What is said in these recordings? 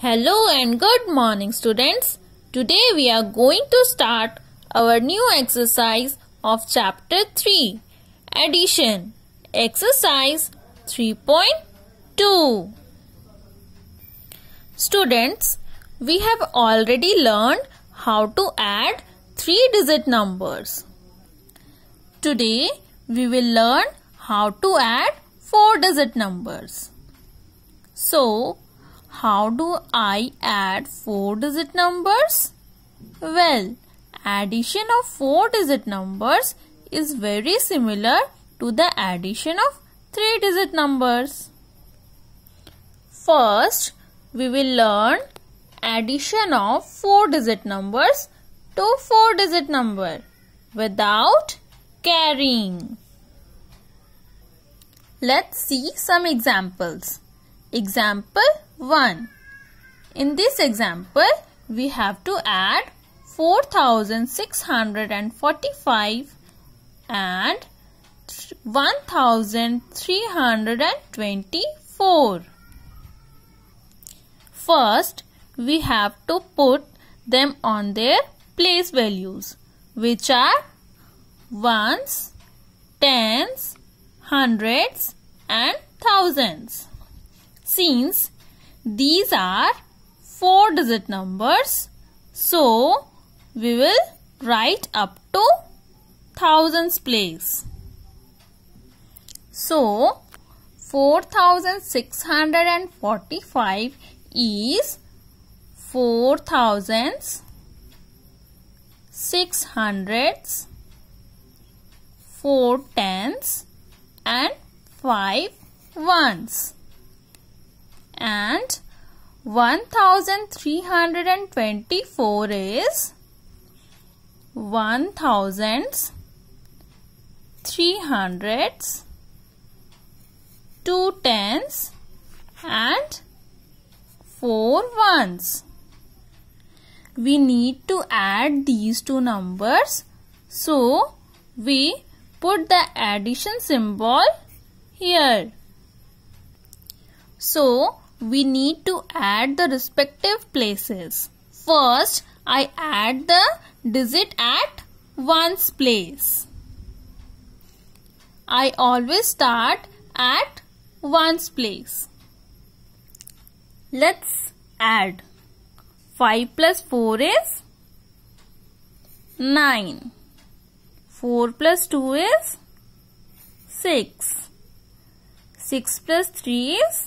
Hello and good morning students. Today we are going to start our new exercise of chapter 3 addition exercise 3.2. Students, we have already learned how to add three digit numbers. Today we will learn how to add four digit numbers. So, how do I add 4 digit numbers? Well, addition of 4 digit numbers is very similar to the addition of 3 digit numbers. First, we will learn addition of 4 digit numbers to 4 digit number without carrying. Let's see some examples. Example 1. In this example, we have to add 4645 and 1324. First, we have to put them on their place values which are ones, tens, hundreds and thousands. Since these are four digit numbers. So, we will write up to thousands place. So, 4645 is 4 thousands, 6 hundreds, 4 tens and 5 ones. 1324 is 1000s, 300s, 2 tens and 4 ones. We need to add these two numbers. So, we put the addition symbol here. So, we need to add the respective places. First, I add the digit at ones place. I always start at ones place. Let's add. 5 plus 4 is 9. 4 plus 2 is 6. 6 plus 3 is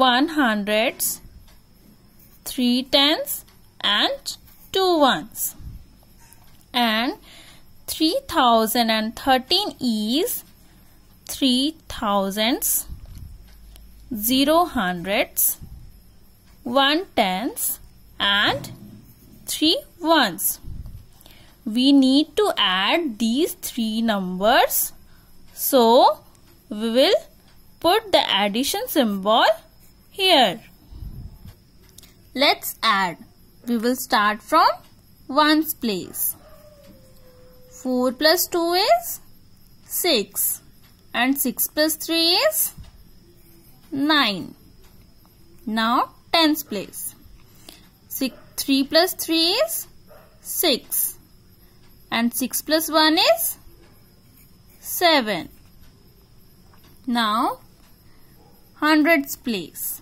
one hundreds, three tens and two ones. And 3013 is 3 thousands, 0 hundreds, 1 tens and 3 ones. We need to add these three numbers. So, we will put the addition symbol here. Let's add. We will start from 1's place. 4 plus 2 is 6 and 6 plus 3 is 9. Now 10's place. 6, 3 plus 3 is 6 and 6 plus 1 is 7. Now hundreds place.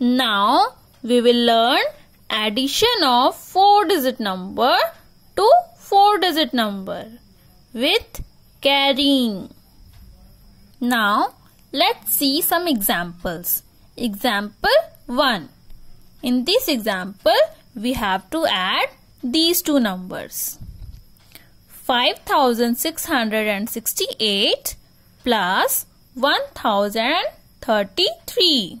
Now we will learn addition of 4 digit number to 4 digit number with carrying. Now let's see some examples. Example 1. In this example we have to add these two numbers. 5668 plus 1033.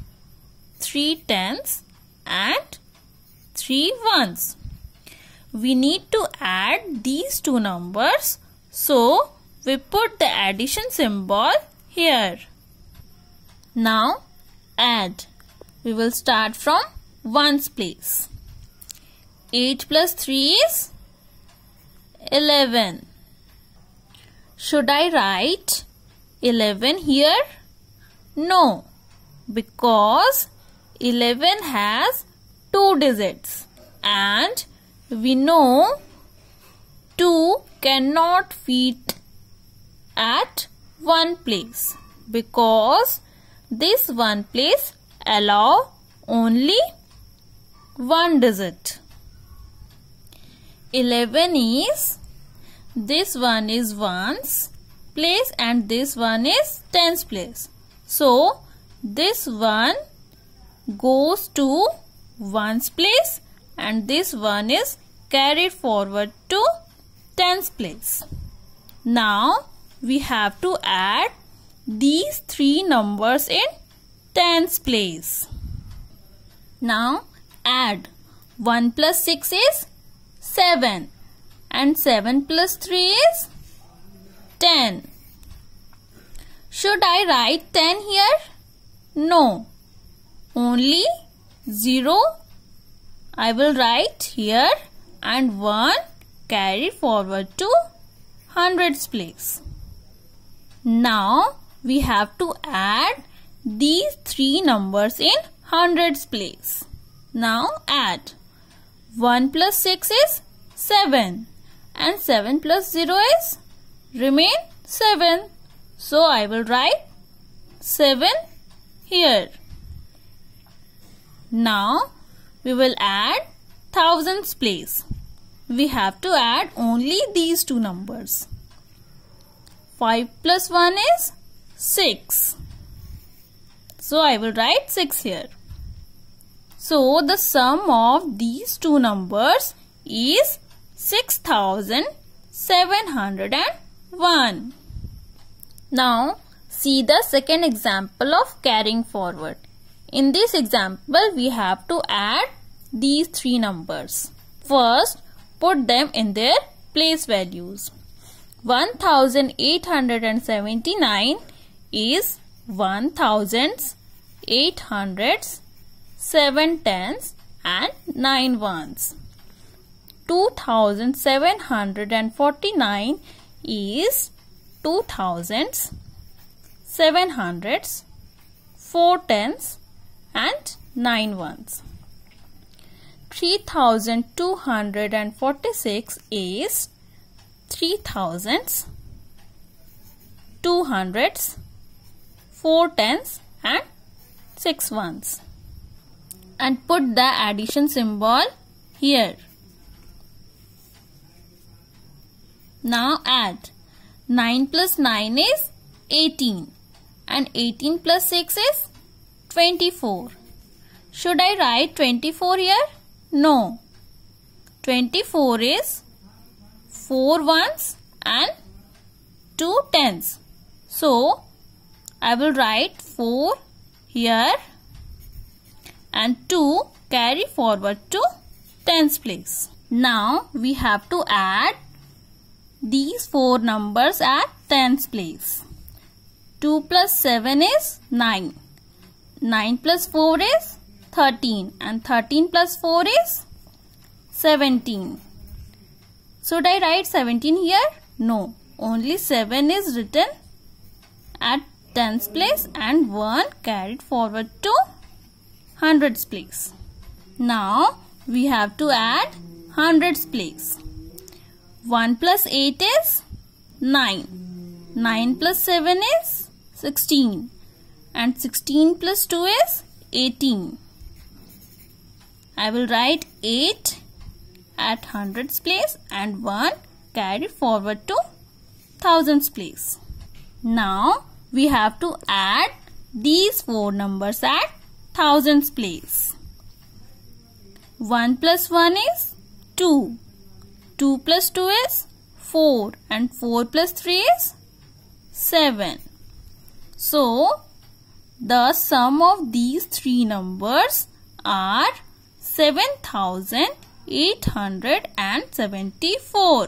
3 and three ones. We need to add these two numbers. So, we put the addition symbol here. Now, add. We will start from 1's place. 8 plus 3 is 11. Should I write 11 here? No, because 11 has 2 digits and we know 2 cannot fit at one place because this one place allow only one digit. 11 is this one is ones place and this one is tens place. So this one goes to ones place and this one is carried forward to tens place. Now we have to add these three numbers in tens place. Now add 1 plus 6 is 7 and 7 plus 3 is 10. Should I write 10 here? No only 0 I will write here and 1 carry forward to hundreds place. Now we have to add these three numbers in hundreds place. Now add 1 plus 6 is 7 and 7 plus 0 is remain 7. So I will write 7 here. Now we will add thousands place. We have to add only these two numbers. 5 plus 1 is 6. So I will write 6 here. So the sum of these two numbers is 6701. Now see the second example of carrying forward. In this example, we have to add these three numbers. First, put them in their place values. 1879 is 1 thousands, 8 hundreds, 7 tens and 9 ones. 2749 is 2 thousands, 7 hundreds, 4 tens and 9 ones. 3246 is 3 thousands, 2 hundreds, 4 tens and 6 ones. And put the addition symbol here. Now add 9 plus 9 is 18 and 18 plus 6 is 24. Should I write 24 here? No. 24 is 4 ones and 2 tens. So, I will write 4 here and 2 carry forward to tens place. Now, we have to add these 4 numbers at tens place. 2 plus 7 is 9. 9 plus 4 is 13 and 13 plus 4 is 17. Should I write 17 here? No. Only 7 is written at tens place and 1 carried forward to hundreds place. Now we have to add hundreds place. 1 plus 8 is 9. 9 plus 7 is 16 and 16 plus 2 is 18. I will write 8 at hundreds place and 1 carry forward to thousands place. Now we have to add these four numbers at thousands place. 1 plus 1 is 2. 2 plus 2 is 4 and 4 plus 3 is 7. So the sum of these three numbers are 7874.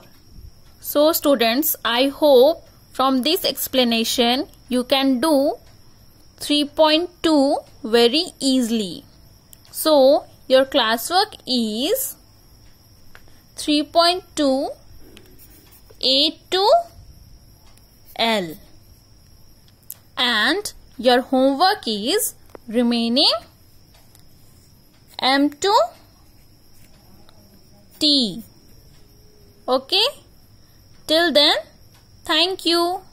So students, I hope from this explanation you can do 3.2 very easily. So your classwork is 3.2 A to L and your homework is remaining M to T. Okay? Till then, thank you.